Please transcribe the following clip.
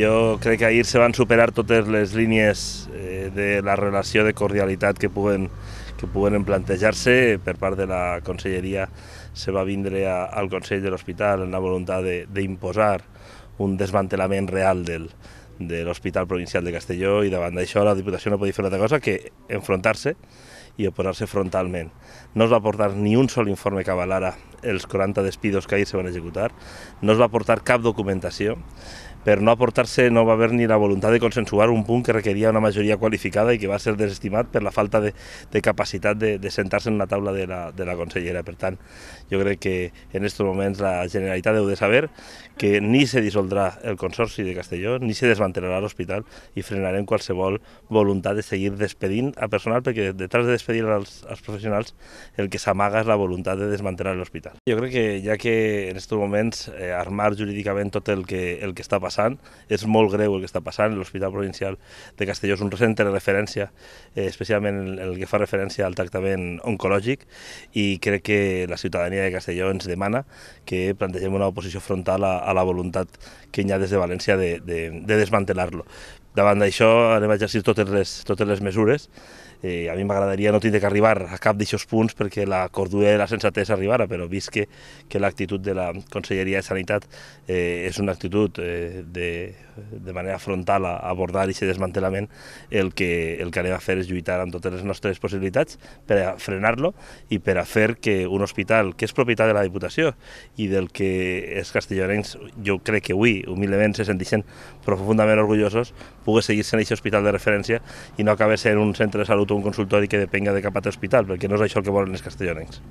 Jo crec que ahir se van superar totes les línies eh, de la relació de cordialitat que puguen, que puguen plantejar-se per part de la conselleria. Se va vindre a, al Consell de l'Hospital en la voluntat d'imposar un desmantelament real del, de l'Hospital Provincial de Castelló i davant d'això la Diputació no podia fer altra cosa que enfrontar-se i oposar-se frontalment. No es va aportar ni un sol informe que avalara els 40 despidos que ahir se van executar, no es va aportar cap documentació per no aportar-se no va haver ni la voluntat de consensuar un punt que requeria una majoria qualificada i que va ser desestimat per la falta de, de capacitat de, de sentar-se en la taula de la, de la consellera. Per tant, jo crec que en aquests moments la Generalitat deu de saber que ni se dissoldrà el Consorci de Castelló, ni se desmantelarà l'hospital i frenarem qualsevol voluntat de seguir despedint a personal, perquè detrás de despedir als, als professionals el que s'amaga és la voluntat de desmantelar l'hospital. Jo crec que ja que en aquests moments eh, armar jurídicament tot el que, el que està passant passant, és molt greu el que està passant, l'Hospital Provincial de Castelló és un centre de referència, eh, especialment el que fa referència al tractament oncològic, i crec que la ciutadania de Castelló ens demana que plantegem una oposició frontal a, a la voluntat que hi ha des de València de, de, de desmantelar-lo. Davant d'això anem a exercir totes les, totes les mesures i eh, a mi m'agradaria no tindre que arribar a cap d'aquests punts perquè la cordura i la sensatesa arribara, però vist que, que l'actitud de la Conselleria de Sanitat eh, és una actitud eh, de, de manera frontal a abordar aquest desmantelament, el que, el que anem a fer és lluitar amb totes les nostres possibilitats per a frenar-lo i per a fer que un hospital que és propietat de la Diputació i del que els castellonencs jo crec que avui humilment se sentixen profundament orgullosos pugui seguir sent aquest hospital de referència i no acabi sent un centre de salut o un consultori que depenga de cap altre hospital, perquè no és això el que volen els castellonencs.